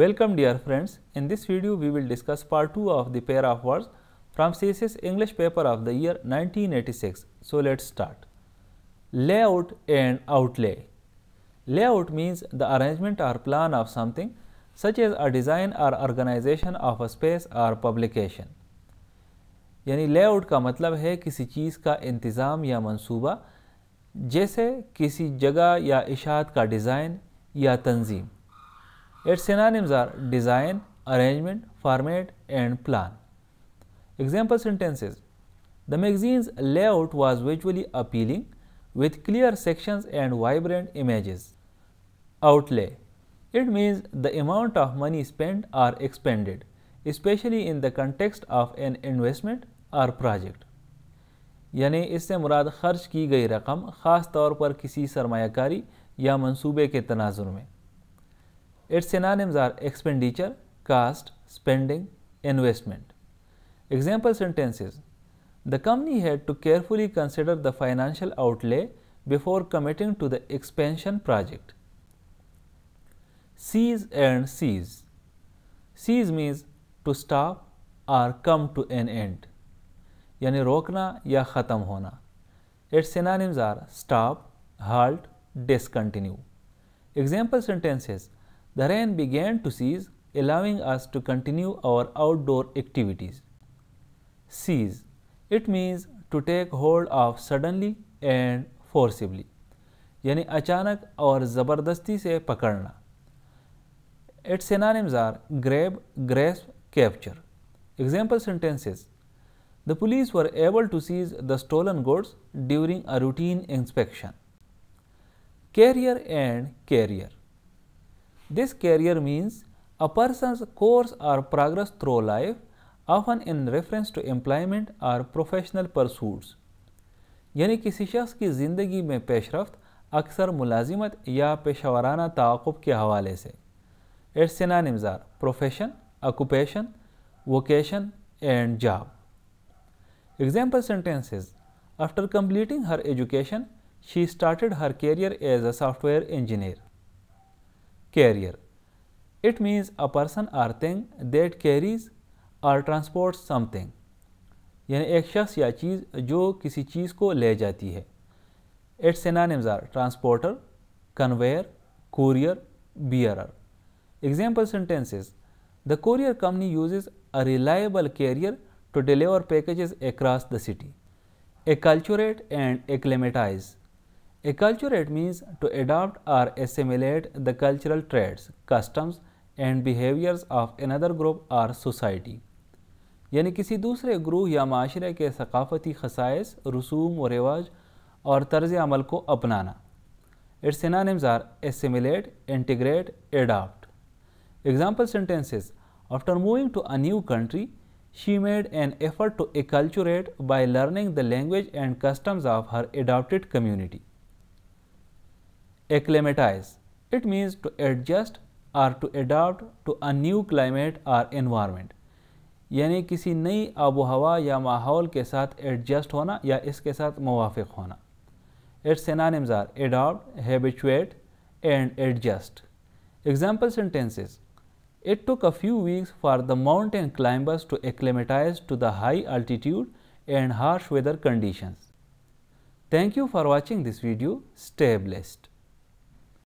Welcome dear friends, in this video we will discuss part 2 of the pair of words from CSS English paper of the year 1986. So let's start. Layout and outlay. Layout means the arrangement or plan of something such as a design or organization of a space or publication. yani layout ka matlab hai kisi cheez ka intizam ya mansooba jaise kisi jagah ya ishaat ka design ya tanzeem Its synonyms are design, arrangement, format, and plan. Example sentences The magazine's layout was visually appealing with clear sections and vibrant images. Outlay It means the amount of money spent or expended, especially in the context of an investment or project. यानी इससे मुराद खर्च की गई रकम ख़ास तौर पर किसी सरमाकारी या मंसूबे के तनाजुर में Its synonyms are expenditure, cost, spending, investment. Example sentences The company had to carefully consider the financial outlay before committing to the expansion project. Cease and cease. Cease means to stop or come to an end. यानी रोकना या ख़त्म होना Its synonyms are stop, halt, discontinue. Example sentences. The rain began to cease, allowing us to continue our outdoor activities. Cease, It means to take hold of suddenly and forcibly. यानी अचानक और ज़बरदस्ती से पकड़ना Its synonyms are grab, grasp, capture. Example sentences: The police were able to seize the stolen goods during a routine inspection. Carrier and carrier. This career means a person's course or progress through life often in reference to employment or professional pursuits. यानी किसी शख्स की ज़िंदगी में पेशरफ्त अक्सर मुलाजिमत या पेशावराना ताकुब के हवाले से its synonyms are profession occupation vocation and job example sentences after completing her education she started her career as a software engineer carrier. It means a person or thing that carries or transports something. यानी एक शख्स या चीज़ जो किसी चीज़ को ले जाती है its synonyms are transporter conveyor courier bearer. Example sentences The courier company uses a reliable carrier to deliver packages across the city. Acculturate and acclimatize. Acculturate means to adopt or assimilate the cultural traits customs and behaviours of another group or society यानी किसी दूसरे ग्रुह या माशरे के सकाफती खसाइस रसूम व रिवाज और तर्ज अमल को अपनाना its synonyms are assimilate integrate adapt example sentences after moving to a new country she made an effort to acculturate by learning the language and customs of her adopted community acclimatize. It means to adjust और to adapt to a new climate or environment यानी किसी नई आबो हवा या माहौल के साथ एडजस्ट होना या इसके साथ मुवाफ़ होना its synonyms are adapt habituate and adjust example sentences it took a few weeks for the mountain climbers to acclimatize to the high altitude and harsh weather conditions thank you for watching this video stay blessed